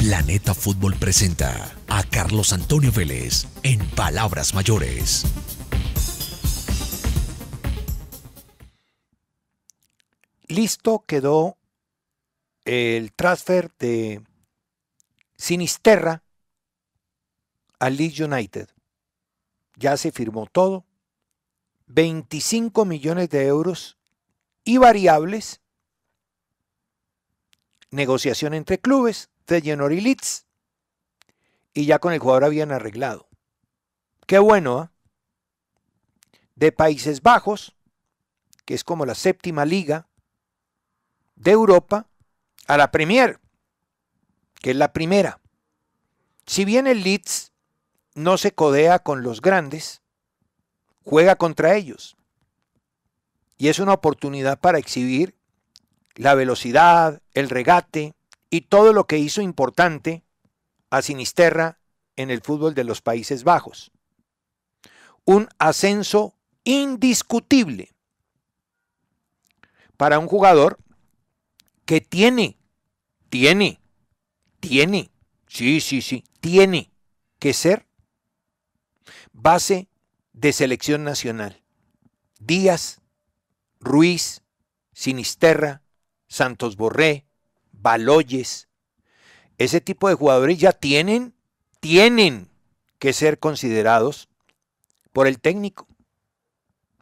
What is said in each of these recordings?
Planeta Fútbol presenta a Carlos Antonio Vélez en Palabras Mayores. Listo quedó el transfer de Sinisterra al Leeds United. Ya se firmó todo. 25 millones de euros y variables. Negociación entre clubes de y Leeds. Y ya con el jugador habían arreglado. Qué bueno, ¿ah? De Países Bajos, que es como la séptima liga de Europa, a la Premier, que es la primera. Si bien el Leeds no se codea con los grandes, juega contra ellos. Y es una oportunidad para exhibir la velocidad, el regate, y todo lo que hizo importante a Sinisterra en el fútbol de los Países Bajos. Un ascenso indiscutible para un jugador que tiene, tiene, tiene, sí, sí, sí, tiene que ser base de selección nacional. Díaz, Ruiz, Sinisterra, Santos Borré, Baloyes. Ese tipo de jugadores ya tienen, tienen que ser considerados por el técnico.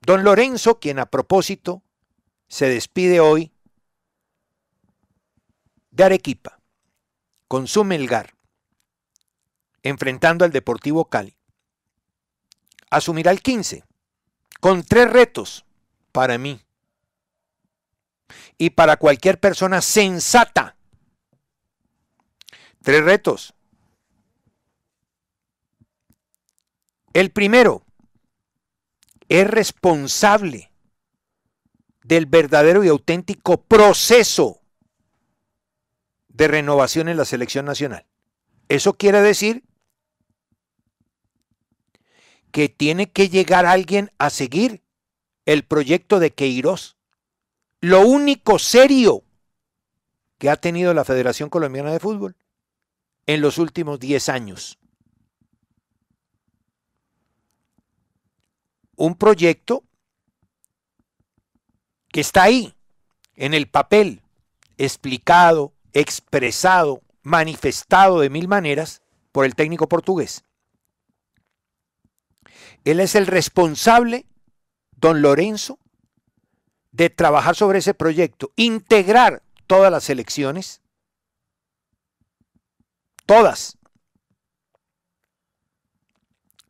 Don Lorenzo, quien a propósito se despide hoy de Arequipa, consume el GAR, enfrentando al Deportivo Cali, asumirá el 15, con tres retos para mí y para cualquier persona sensata. Tres retos. El primero es responsable del verdadero y auténtico proceso de renovación en la selección nacional. Eso quiere decir que tiene que llegar alguien a seguir el proyecto de Queiroz lo único serio que ha tenido la Federación Colombiana de Fútbol en los últimos 10 años. Un proyecto que está ahí, en el papel, explicado, expresado, manifestado de mil maneras por el técnico portugués. Él es el responsable, don Lorenzo, de trabajar sobre ese proyecto, integrar todas las elecciones, todas,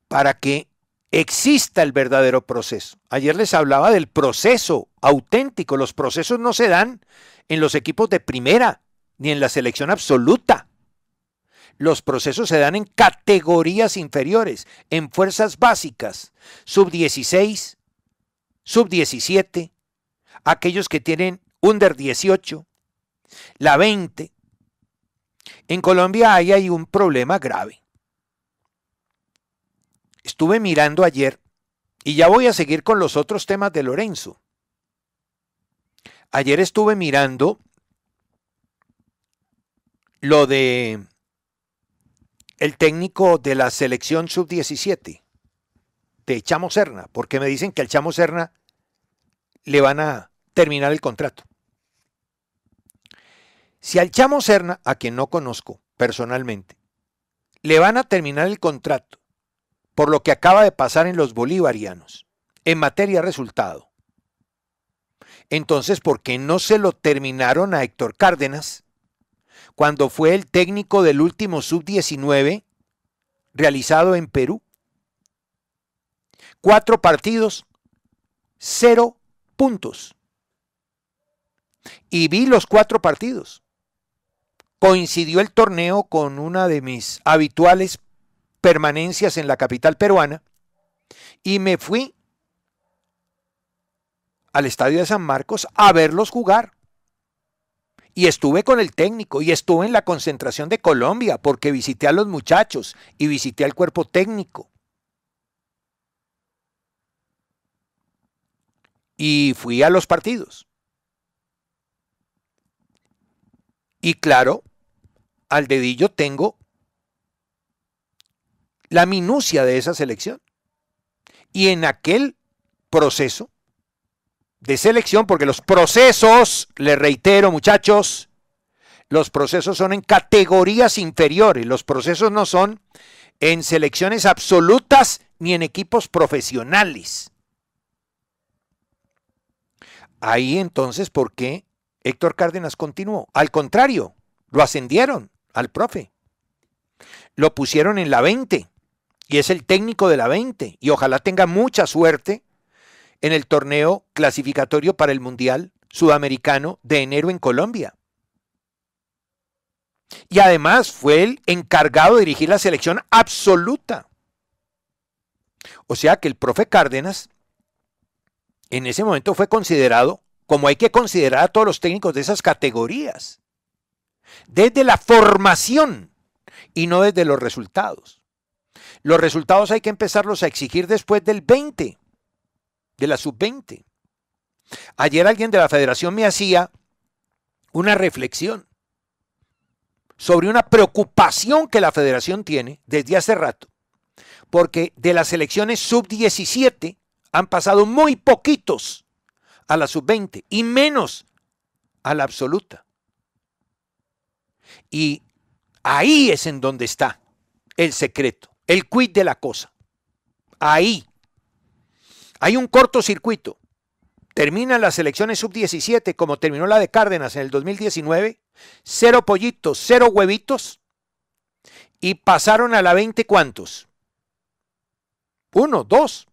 para que exista el verdadero proceso. Ayer les hablaba del proceso auténtico. Los procesos no se dan en los equipos de primera ni en la selección absoluta. Los procesos se dan en categorías inferiores, en fuerzas básicas, sub 16, sub 17, aquellos que tienen under 18, la 20. En Colombia ahí hay un problema grave. Estuve mirando ayer y ya voy a seguir con los otros temas de Lorenzo. Ayer estuve mirando lo de el técnico de la selección sub-17, de Chamo Serna, porque me dicen que el Chamo Serna le van a terminar el contrato. Si al Chamo Serna, a quien no conozco personalmente, le van a terminar el contrato por lo que acaba de pasar en los bolivarianos en materia de resultado, entonces, ¿por qué no se lo terminaron a Héctor Cárdenas cuando fue el técnico del último sub-19 realizado en Perú? Cuatro partidos, cero puntos. Y vi los cuatro partidos. Coincidió el torneo con una de mis habituales permanencias en la capital peruana y me fui al estadio de San Marcos a verlos jugar. Y estuve con el técnico y estuve en la concentración de Colombia porque visité a los muchachos y visité al cuerpo técnico. y fui a los partidos. Y claro, al dedillo tengo la minucia de esa selección. Y en aquel proceso de selección, porque los procesos, les reitero muchachos, los procesos son en categorías inferiores, los procesos no son en selecciones absolutas ni en equipos profesionales. Ahí entonces, ¿por qué Héctor Cárdenas continuó? Al contrario, lo ascendieron al profe. Lo pusieron en la 20 y es el técnico de la 20 y ojalá tenga mucha suerte en el torneo clasificatorio para el Mundial Sudamericano de enero en Colombia. Y además fue el encargado de dirigir la selección absoluta. O sea que el profe Cárdenas en ese momento fue considerado como hay que considerar a todos los técnicos de esas categorías, desde la formación y no desde los resultados. Los resultados hay que empezarlos a exigir después del 20, de la sub-20. Ayer alguien de la federación me hacía una reflexión sobre una preocupación que la federación tiene desde hace rato, porque de las elecciones sub-17 han pasado muy poquitos a la sub-20 y menos a la absoluta. Y ahí es en donde está el secreto, el quid de la cosa. Ahí. Hay un cortocircuito. Terminan las elecciones sub-17 como terminó la de Cárdenas en el 2019. Cero pollitos, cero huevitos. Y pasaron a la 20 cuántos? Uno, dos,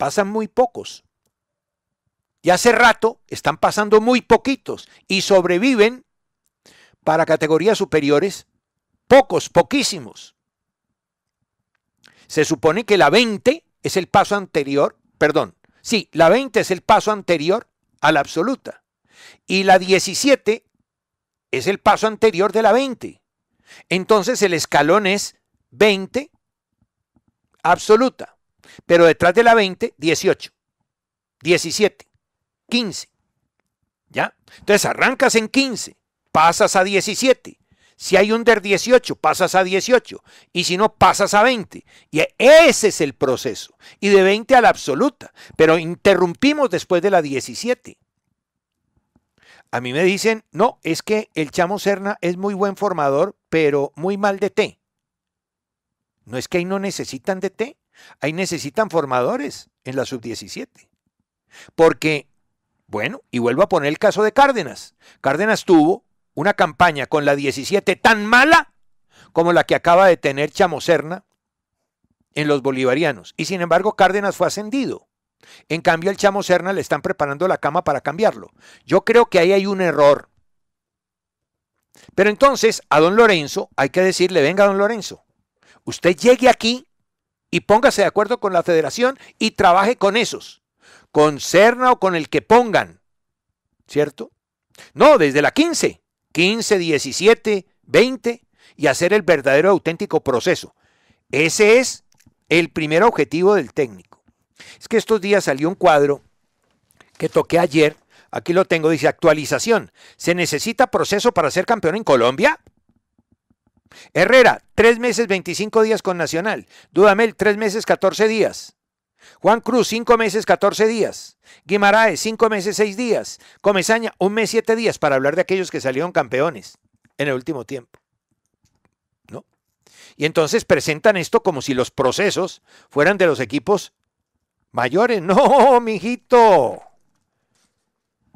pasan muy pocos. Y hace rato están pasando muy poquitos y sobreviven para categorías superiores pocos, poquísimos. Se supone que la 20 es el paso anterior, perdón, sí, la 20 es el paso anterior a la absoluta y la 17 es el paso anterior de la 20. Entonces el escalón es 20 absoluta. Pero detrás de la 20, 18, 17, 15. ¿Ya? Entonces arrancas en 15, pasas a 17. Si hay un DER 18, pasas a 18. Y si no, pasas a 20. Y e, ese es el proceso. Y de 20 a la absoluta. Pero interrumpimos después de la 17. A mí me dicen, no, es que el chamo Serna es muy buen formador, pero muy mal de té. No es que ahí no necesitan de té. Ahí necesitan formadores en la sub-17. Porque, bueno, y vuelvo a poner el caso de Cárdenas. Cárdenas tuvo una campaña con la 17 tan mala como la que acaba de tener Chamoserna en los bolivarianos. Y sin embargo, Cárdenas fue ascendido. En cambio, al Chamo le están preparando la cama para cambiarlo. Yo creo que ahí hay un error. Pero entonces, a don Lorenzo hay que decirle, venga don Lorenzo, usted llegue aquí y póngase de acuerdo con la federación y trabaje con esos, con Cerna o con el que pongan, ¿cierto? No, desde la 15, 15, 17, 20 y hacer el verdadero auténtico proceso. Ese es el primer objetivo del técnico. Es que estos días salió un cuadro que toqué ayer, aquí lo tengo, dice actualización. ¿Se necesita proceso para ser campeón en Colombia? Herrera, tres meses, 25 días con Nacional. Dudamel, tres meses, 14 días. Juan Cruz, cinco meses, 14 días. Guimaraes, cinco meses, seis días. Comezaña, un mes, siete días, para hablar de aquellos que salieron campeones en el último tiempo. ¿No? Y entonces presentan esto como si los procesos fueran de los equipos mayores. No, mijito.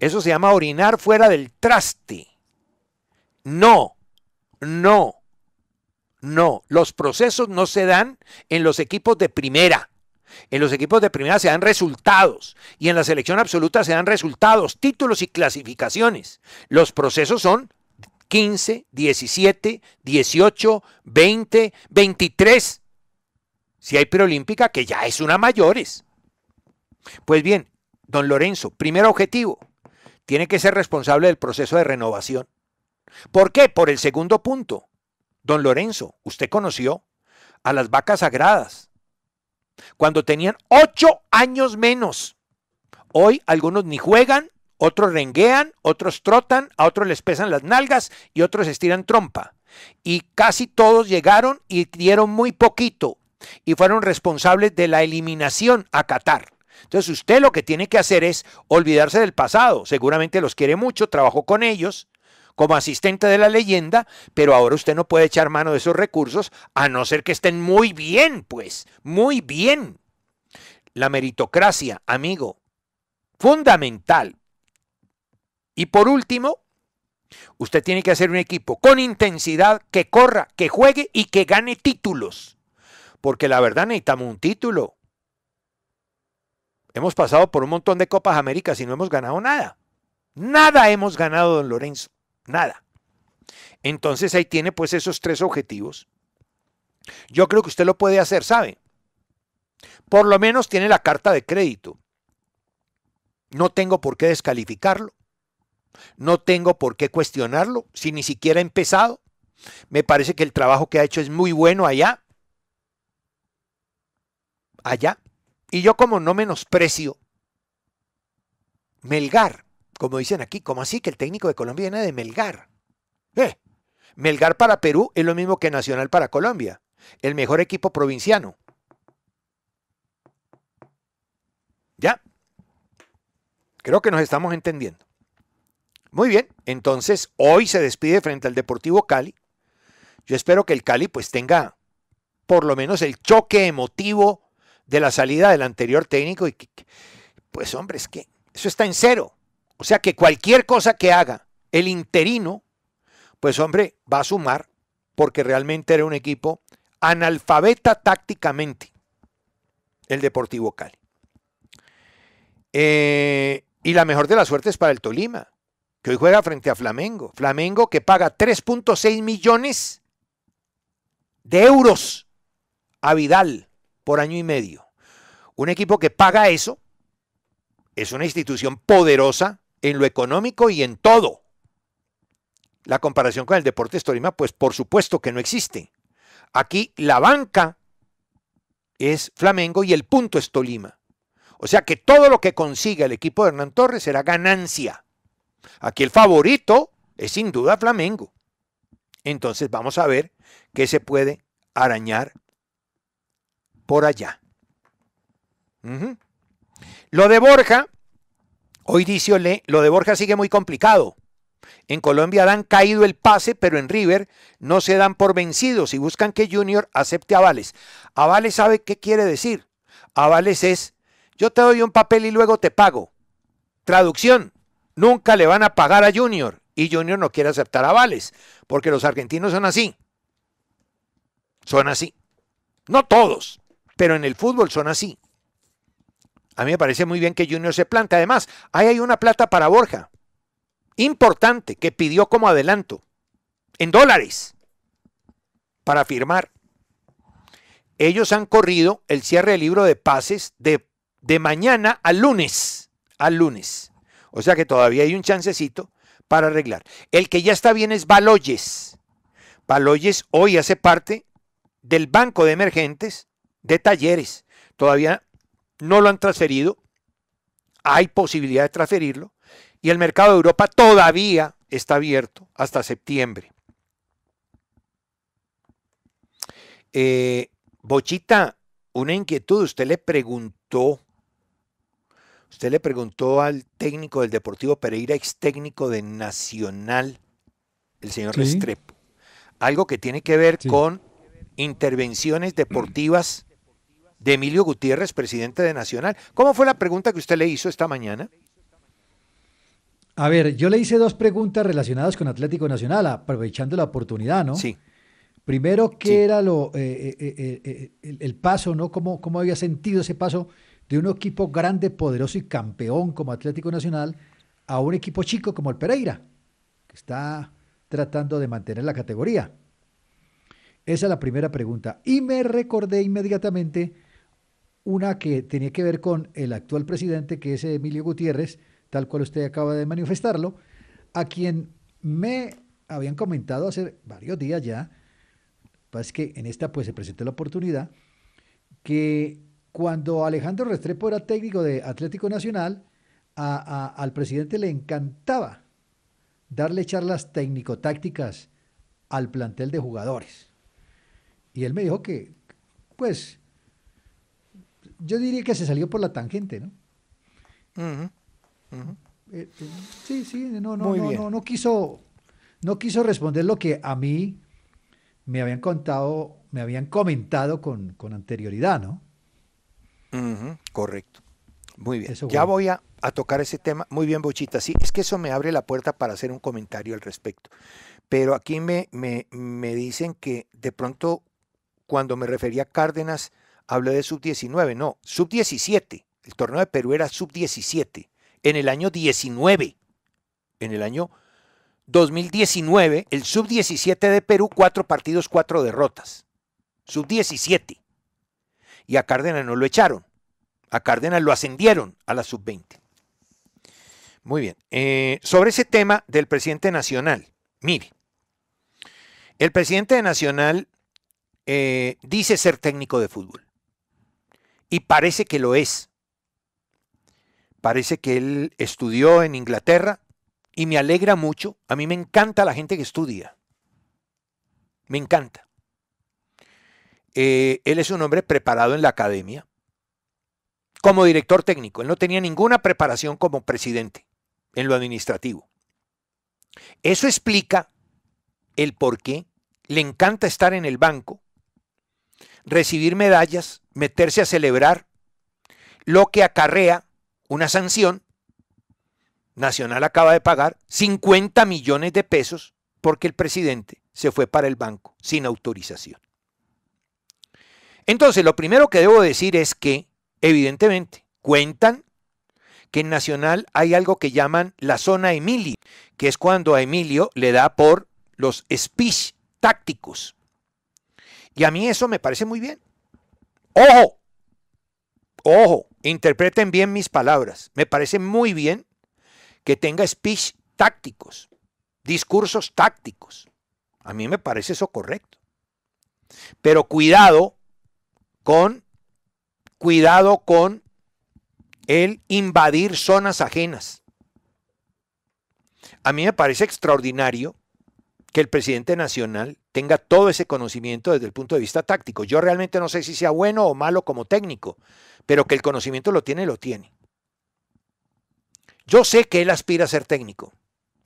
Eso se llama orinar fuera del traste. No, no. No, los procesos no se dan en los equipos de primera. En los equipos de primera se dan resultados y en la selección absoluta se dan resultados, títulos y clasificaciones. Los procesos son 15, 17, 18, 20, 23. Si hay preolímpica, que ya es una mayores. Pues bien, don Lorenzo, primer objetivo, tiene que ser responsable del proceso de renovación. ¿Por qué? Por el segundo punto. Don Lorenzo, usted conoció a las vacas sagradas cuando tenían ocho años menos. Hoy algunos ni juegan, otros renguean, otros trotan, a otros les pesan las nalgas y otros estiran trompa. Y casi todos llegaron y dieron muy poquito y fueron responsables de la eliminación a Qatar. Entonces usted lo que tiene que hacer es olvidarse del pasado. Seguramente los quiere mucho, trabajó con ellos, como asistente de la leyenda, pero ahora usted no puede echar mano de esos recursos a no ser que estén muy bien, pues, muy bien. La meritocracia, amigo, fundamental. Y por último, usted tiene que hacer un equipo con intensidad que corra, que juegue y que gane títulos. Porque la verdad necesitamos un título. Hemos pasado por un montón de Copas Américas y no hemos ganado nada. Nada hemos ganado, don Lorenzo. Nada. Entonces ahí tiene pues esos tres objetivos. Yo creo que usted lo puede hacer, ¿sabe? Por lo menos tiene la carta de crédito. No tengo por qué descalificarlo. No tengo por qué cuestionarlo si ni siquiera ha empezado. Me parece que el trabajo que ha hecho es muy bueno allá. Allá. Y yo como no menosprecio Melgar, como dicen aquí, ¿cómo así que el técnico de Colombia viene de Melgar. Eh, Melgar para Perú es lo mismo que Nacional para Colombia, el mejor equipo provinciano. ¿Ya? Creo que nos estamos entendiendo. Muy bien, entonces hoy se despide frente al Deportivo Cali. Yo espero que el Cali pues tenga por lo menos el choque emotivo de la salida del anterior técnico y pues hombre, es que eso está en cero. O sea que cualquier cosa que haga el interino, pues hombre, va a sumar porque realmente era un equipo analfabeta tácticamente, el Deportivo Cali. Eh, y la mejor de las suertes para el Tolima, que hoy juega frente a Flamengo. Flamengo que paga 3.6 millones de euros a Vidal por año y medio. Un equipo que paga eso es una institución poderosa en lo económico y en todo. La comparación con el deporte Tolima, pues por supuesto que no existe. Aquí la banca es Flamengo y el punto es Tolima. O sea que todo lo que consiga el equipo de Hernán Torres será ganancia. Aquí el favorito es sin duda Flamengo. Entonces vamos a ver qué se puede arañar por allá. Lo de Borja, Hoy dice lo de Borja sigue muy complicado. En Colombia dan caído el pase, pero en River no se dan por vencidos y buscan que Junior acepte a A Avales sabe qué quiere decir. Vales es, yo te doy un papel y luego te pago. Traducción, nunca le van a pagar a Junior y Junior no quiere aceptar a Vales, porque los argentinos son así. Son así. No todos, pero en el fútbol son así. A mí me parece muy bien que Junior se plante. Además, ahí hay una plata para Borja, importante, que pidió como adelanto, en dólares, para firmar. Ellos han corrido el cierre del libro de pases de, mañana al lunes, al lunes. O sea que todavía hay un chancecito para arreglar. El que ya está bien es Baloyes. Baloyes hoy hace parte del banco de emergentes de talleres. Todavía no lo han transferido, hay posibilidad de transferirlo, y el mercado de Europa todavía está abierto hasta septiembre. Eh, Bochita, una inquietud, usted le preguntó, usted le preguntó al técnico del Deportivo Pereira, ex técnico de Nacional, el señor Restrepo, algo que tiene que ver con intervenciones deportivas de Emilio Gutiérrez, presidente de Nacional. ¿Cómo fue la pregunta que usted le hizo esta mañana? A ver, yo le hice dos preguntas relacionadas con Atlético Nacional, aprovechando la oportunidad, ¿no? Sí. Primero, ¿qué era lo, eh, eh, eh, el, paso, ¿no? ¿Cómo, ¿Cómo había sentido ese paso de un equipo grande, poderoso y campeón como Atlético Nacional a un equipo chico como el Pereira, que está tratando de mantener la categoría? Esa es la primera pregunta. Y me recordé inmediatamente una que tenía que ver con el actual presidente, que es Emilio Gutiérrez, tal cual usted acaba de manifestarlo, a quien me habían comentado hace varios días ya, pues que en esta pues se presentó la oportunidad, que cuando Alejandro Restrepo era técnico de Atlético Nacional, al presidente le encantaba darle charlas técnico-tácticas al plantel de jugadores. Y él me dijo que, pues, yo diría que se salió por la tangente, ¿no? Eh, eh, sí, sí, no, no, no, no, no, quiso, no quiso responder lo que a mí me habían contado, me habían comentado con, anterioridad, ¿no? Correcto. Muy bien. ya voy a, tocar ese tema. Muy bien, Bochita. Sí, es que eso me abre la puerta para hacer un comentario al respecto. Pero aquí me, me dicen que de pronto, cuando me refería a Cárdenas, hablé de sub-19, no, sub-17. El torneo de Perú era sub-17. En el año 19, en el año 2019, el sub-17 de Perú, cuatro partidos, cuatro derrotas. Sub-17. Y a Cárdenas no lo echaron. A Cárdenas lo ascendieron a la sub-20. Muy bien. Eh, sobre ese tema del presidente nacional, mire, el presidente de nacional eh, dice ser técnico de fútbol. Y parece que lo es. Parece que él estudió en Inglaterra y me alegra mucho. A mí me encanta la gente que estudia. Me encanta. Eh, él es un hombre preparado en la academia como director técnico. Él no tenía ninguna preparación como presidente en lo administrativo. Eso explica el por qué le encanta estar en el banco, recibir medallas meterse a celebrar lo que acarrea una sanción. Nacional acaba de pagar 50 millones de pesos porque el presidente se fue para el banco sin autorización. Entonces, lo primero que debo decir es que, evidentemente, cuentan que en Nacional hay algo que llaman la zona Emilio, que es cuando a Emilio le da por los speech tácticos. Y a mí eso me parece muy bien. Ojo, ojo, interpreten bien mis palabras. Me parece muy bien que tenga speech tácticos, discursos tácticos. A mí me parece eso correcto. Pero cuidado con, cuidado con el invadir zonas ajenas. A mí me parece extraordinario que el presidente nacional tenga todo ese conocimiento desde el punto de vista táctico. Yo realmente no sé si sea bueno o malo como técnico, pero que el conocimiento lo tiene, lo tiene. Yo sé que él aspira a ser técnico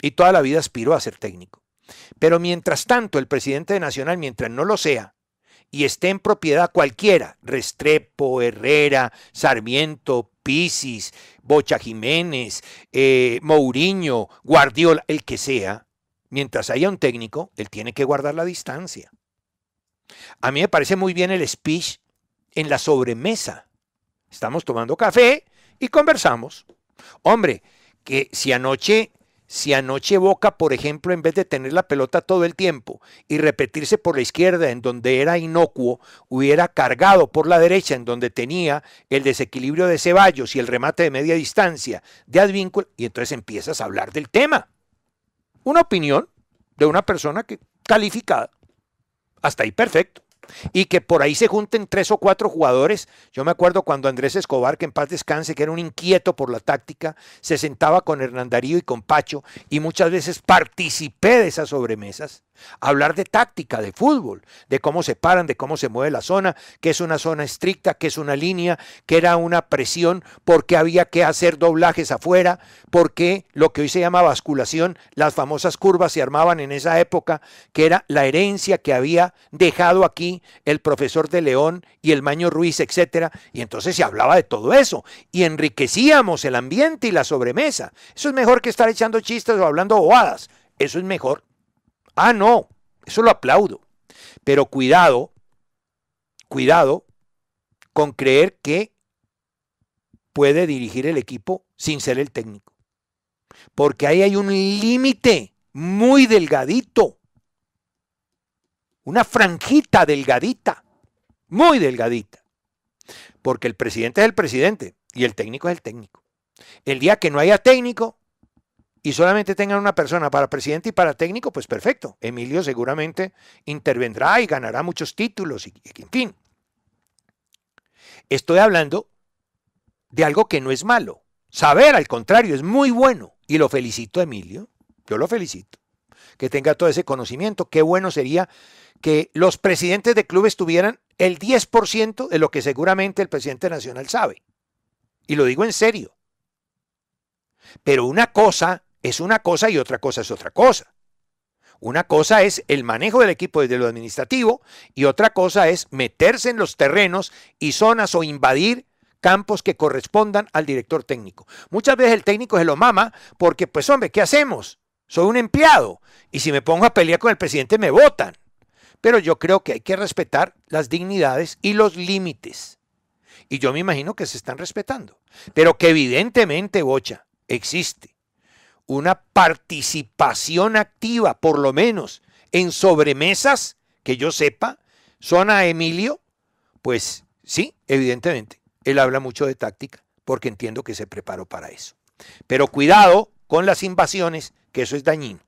y toda la vida aspiró a ser técnico. Pero mientras tanto, el presidente Nacional, mientras no lo sea y esté en propiedad cualquiera, Restrepo, Herrera, Sarmiento, Pisis, Bocha Jiménez, eh, Mourinho, Guardiola, el que sea, mientras haya un técnico, él tiene que guardar la distancia. A mí me parece muy bien el speech en la sobremesa. Estamos tomando café y conversamos. Hombre, que si anoche, si anoche Boca, por ejemplo, en vez de tener la pelota todo el tiempo y repetirse por la izquierda en donde era inocuo, hubiera cargado por la derecha en donde tenía el desequilibrio de Ceballos y el remate de media distancia de Advíncula, y entonces empiezas a hablar del tema una opinión de una persona que, calificada. Hasta ahí perfecto. Y que por ahí se junten tres o cuatro jugadores. Yo me acuerdo cuando Andrés Escobar, que en paz descanse, que era un inquieto por la táctica, se sentaba con Hernandarío y con Pacho y muchas veces participé de esas sobremesas hablar de táctica, de fútbol, de cómo se paran, de cómo se mueve la zona, que es una zona estricta, que es una línea, que era una presión, porque había que hacer doblajes afuera, porque lo que hoy se llama basculación, las famosas curvas se armaban en esa época, que era la herencia que había dejado aquí el profesor de León y el Maño Ruiz, etcétera, y entonces se hablaba de todo eso y enriquecíamos el ambiente y la sobremesa. Eso es mejor que estar echando chistes o hablando bobadas. Eso es mejor. Ah, no, eso lo aplaudo. Pero cuidado, cuidado con creer que puede dirigir el equipo sin ser el técnico. Porque ahí hay un límite muy delgadito. Una franjita delgadita. Muy delgadita. Porque el presidente es el presidente y el técnico es el técnico. El día que no haya técnico, y solamente tengan una persona para presidente y para técnico, pues perfecto. Emilio seguramente intervendrá y ganará muchos títulos y, en fin. Estoy hablando de algo que no es malo. Saber, al contrario, es muy bueno. Y lo felicito, Emilio. Yo lo felicito. Que tenga todo ese conocimiento. Qué bueno sería que los presidentes de clubes tuvieran el 10% de lo que seguramente el presidente nacional sabe. Y lo digo en serio. Pero una cosa es una cosa y otra cosa es otra cosa. Una cosa es el manejo del equipo desde lo administrativo y otra cosa es meterse en los terrenos y zonas o invadir campos que correspondan al director técnico. Muchas veces el técnico se lo mama porque, pues hombre, ¿qué hacemos? Soy un empleado y si me pongo a pelear con el presidente me votan. Pero yo creo que hay que respetar las dignidades y los límites. Y yo me imagino que se están respetando. Pero que evidentemente, Bocha, existe una participación activa, por lo menos, en sobremesas, que yo sepa, a Emilio, pues sí, evidentemente, él habla mucho de táctica, porque entiendo que se preparó para eso. Pero cuidado con las invasiones, que eso es dañino.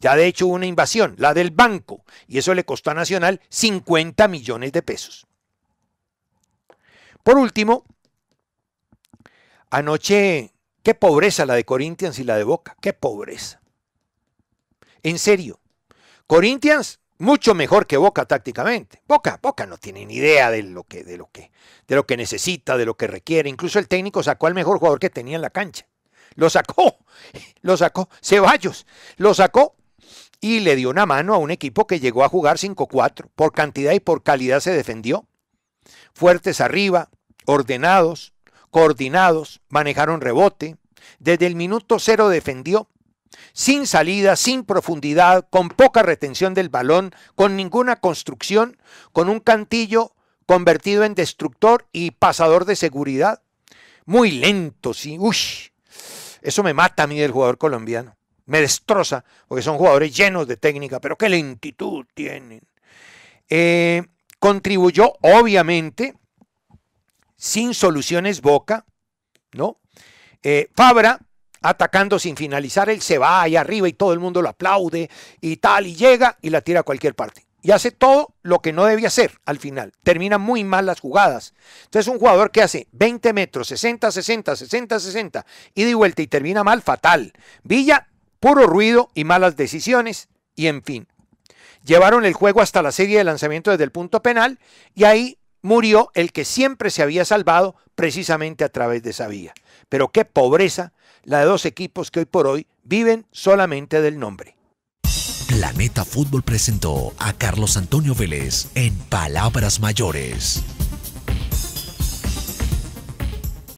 Ya de hecho hubo una invasión, la del banco, y eso le costó a Nacional 50 millones de pesos. Por último, anoche Qué pobreza la de Corinthians y la de Boca. Qué pobreza. En serio. Corinthians mucho mejor que Boca tácticamente. Boca, Boca no tiene ni idea de lo que, de lo que, de lo que necesita, de lo que requiere. Incluso el técnico sacó al mejor jugador que tenía en la cancha. Lo sacó, lo sacó. Ceballos, lo sacó y le dio una mano a un equipo que llegó a jugar 5-4. Por cantidad y por calidad se defendió. Fuertes arriba, ordenados, coordinados, manejaron rebote, desde el minuto cero defendió, sin salida, sin profundidad, con poca retención del balón, con ninguna construcción, con un cantillo convertido en destructor y pasador de seguridad. Muy lento, sí. Uy, eso me mata a mí del jugador colombiano. Me destroza, porque son jugadores llenos de técnica, pero qué lentitud tienen. Eh, contribuyó, obviamente, sin soluciones Boca, ¿no? Eh, Fabra atacando sin finalizar, él se va ahí arriba y todo el mundo lo aplaude y tal, y llega y la tira a cualquier parte. Y hace todo lo que no debía hacer al final. Termina muy mal las jugadas. Entonces un jugador que hace 20 metros, 60, 60, 60, 60, y y vuelta y termina mal, fatal. Villa, puro ruido y malas decisiones y en fin. Llevaron el juego hasta la serie de lanzamiento desde el punto penal y ahí murió el que siempre se había salvado precisamente a través de esa vía. Pero qué pobreza la de dos equipos que hoy por hoy viven solamente del nombre. Planeta Fútbol presentó a Carlos Antonio Vélez en Palabras Mayores.